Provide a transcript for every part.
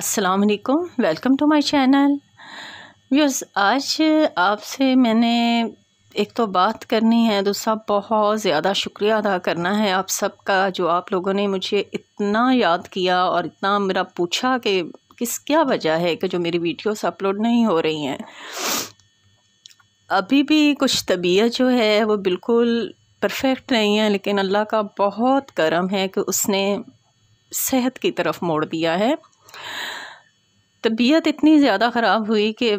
अस्सलाम वालेकुम welcome to my channel viewers आज आपसे मैंने एक तो बात करनी है दूसरा तो बहुत ज़्यादा शुक्रिया अदा करना है आप सबका जो आप लोगों ने मुझे इतना याद किया और इतना मेरा पूछा कि किस क्या वजह है कि जो मेरी वीडियोस अपलोड नहीं हो रही हैं अभी भी कुछ तबीयत जो है वो बिल्कुल परफेक्ट नहीं है लेकिन अल्लाह का बहुत करम है कि उसने सेहत की तरफ मोड़ दिया है तबीयत इतनी ज़्यादा ख़राब हुई कि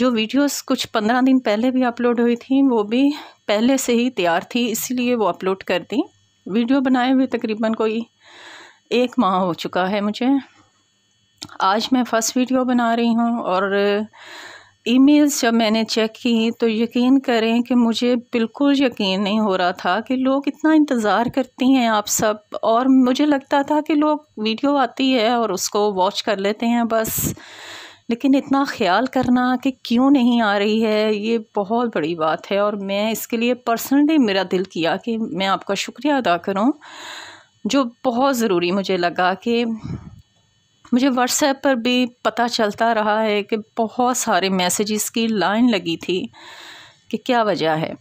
जो वीडियोस कुछ पंद्रह दिन पहले भी अपलोड हुई थी वो भी पहले से ही तैयार थी इसीलिए वो अपलोड कर दी वीडियो बनाए हुए तकरीबन कोई एक माह हो चुका है मुझे आज मैं फ़र्स्ट वीडियो बना रही हूँ और ईमेल्स जब मैंने चेक की तो यकीन करें कि मुझे बिल्कुल यकीन नहीं हो रहा था कि लोग इतना इंतज़ार करती हैं आप सब और मुझे लगता था कि लोग वीडियो आती है और उसको वॉच कर लेते हैं बस लेकिन इतना ख्याल करना कि क्यों नहीं आ रही है ये बहुत बड़ी बात है और मैं इसके लिए पर्सनली मेरा दिल किया कि मैं आपका शुक्रिया अदा करूँ जो बहुत ज़रूरी मुझे लगा कि मुझे व्हाट्सएप पर भी पता चलता रहा है कि बहुत सारे मैसेजेस की लाइन लगी थी कि क्या वजह है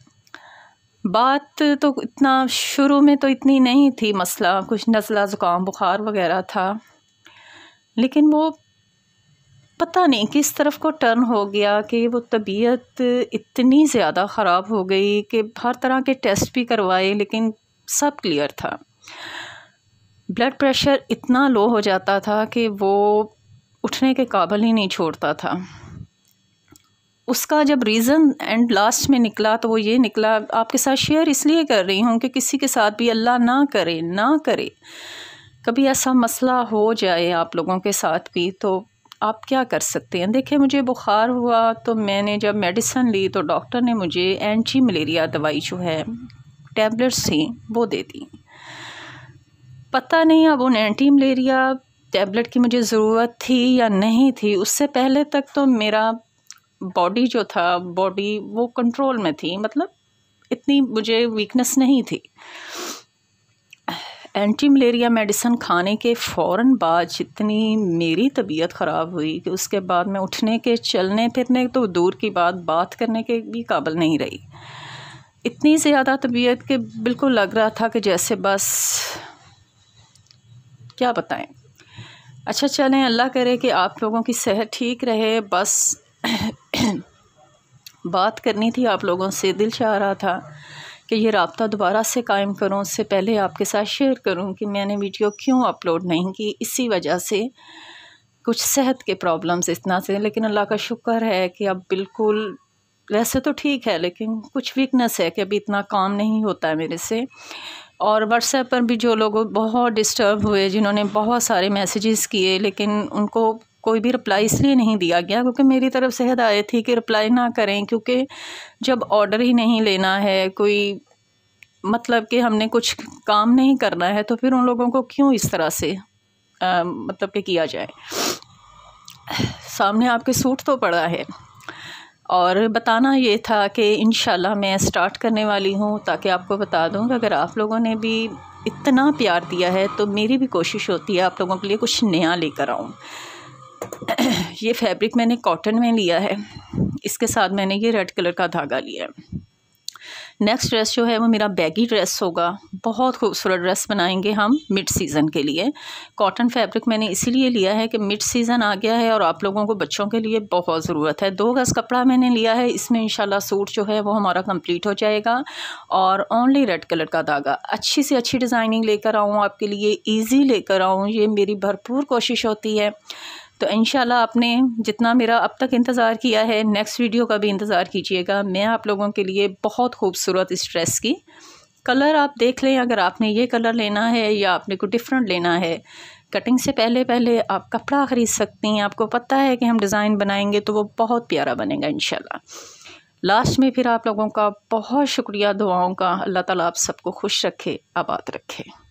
बात तो इतना शुरू में तो इतनी नहीं थी मसला कुछ नज़ला ज़ुकाम बुखार वगैरह था लेकिन वो पता नहीं किस तरफ को टर्न हो गया कि वो तबीयत इतनी ज़्यादा ख़राब हो गई कि हर तरह के टेस्ट भी करवाए लेकिन सब क्लियर था ब्लड प्रेशर इतना लो हो जाता था कि वो उठने के काबल ही नहीं छोड़ता था उसका जब रीज़न एंड लास्ट में निकला तो वो ये निकला आपके साथ शेयर इसलिए कर रही हूँ कि किसी के साथ भी अल्लाह ना करे ना करे कभी ऐसा मसला हो जाए आप लोगों के साथ भी तो आप क्या कर सकते हैं देखिए मुझे बुखार हुआ तो मैंने जब मेडिसन ली तो डॉक्टर ने मुझे एंटी मलेरिया दवाई जो है टैबलेट्स थी वो दे दी पता नहीं अब उन एंटी मलेरिया टैबलेट की मुझे ज़रूरत थी या नहीं थी उससे पहले तक तो मेरा बॉडी जो था बॉडी वो कंट्रोल में थी मतलब इतनी मुझे वीकनेस नहीं थी एंटी मलेरिया मेडिसन खाने के फ़ौर बाद जितनी मेरी तबीयत ख़राब हुई कि उसके बाद मैं उठने के चलने फिरने तो दूर की बात बात करने के भी काबिल नहीं रही इतनी ज़्यादा तबीयत के बिल्कुल लग रहा था कि जैसे बस क्या बताएं अच्छा चलें अल्लाह करे कि आप लोगों की सेहत ठीक रहे बस बात करनी थी आप लोगों से दिल चाह रहा था कि ये रबता दोबारा से कायम करूँ उससे पहले आपके साथ शेयर करूँ कि मैंने वीडियो क्यों अपलोड नहीं की इसी वजह से कुछ सेहत के प्रॉब्लम्स इतना से लेकिन अल्लाह का शुक्र है कि अब बिल्कुल वैसे तो ठीक है लेकिन कुछ वीकनेस है कि अभी इतना काम नहीं होता है मेरे से और व्हाट्सएप पर भी जो लोग बहुत डिस्टर्ब हुए जिन्होंने बहुत सारे मैसेजेस किए लेकिन उनको कोई भी रिप्लाई इसलिए नहीं दिया गया क्योंकि मेरी तरफ से हदायत थी कि रिप्लाई ना करें क्योंकि जब ऑर्डर ही नहीं लेना है कोई मतलब कि हमने कुछ काम नहीं करना है तो फिर उन लोगों को क्यों इस तरह से आ, मतलब कि किया जाए सामने आपके सूट तो पड़ा है और बताना ये था कि इन मैं स्टार्ट करने वाली हूँ ताकि आपको बता दूँ अगर आप लोगों ने भी इतना प्यार दिया है तो मेरी भी कोशिश होती है आप लोगों के लिए कुछ नया लेकर आऊँ ये फैब्रिक मैंने कॉटन में लिया है इसके साथ मैंने ये रेड कलर का धागा लिया है नेक्स्ट ड्रेस जो है वो मेरा बैगी ड्रेस होगा बहुत खूबसूरत ड्रेस बनाएंगे हम मिड सीज़न के लिए कॉटन फैब्रिक मैंने इसीलिए लिया है कि मिड सीज़न आ गया है और आप लोगों को बच्चों के लिए बहुत ज़रूरत है दो गज़ कपड़ा मैंने लिया है इसमें इन सूट जो है वो हमारा कम्प्लीट हो जाएगा और ओनली रेड कलर का धागा अच्छी से अच्छी डिज़ाइनिंग लेकर आऊँ आपके लिए ईजी लेकर आऊँ ये मेरी भरपूर कोशिश होती है तो इन आपने जितना मेरा अब तक इंतज़ार किया है नेक्स्ट वीडियो का भी इंतज़ार कीजिएगा मैं आप लोगों के लिए बहुत खूबसूरत इस ड्रेस की कलर आप देख लें अगर आपने ये कलर लेना है या आपने को डिफरेंट लेना है कटिंग से पहले पहले आप कपड़ा ख़रीद सकती हैं आपको पता है कि हम डिज़ाइन बनाएंगे तो वो बहुत प्यारा बनेगा इन लास्ट में फिर आप लोगों का बहुत शुक्रिया दुआओं का अल्लाह ताला आप सबको खुश रखे आबाद रखे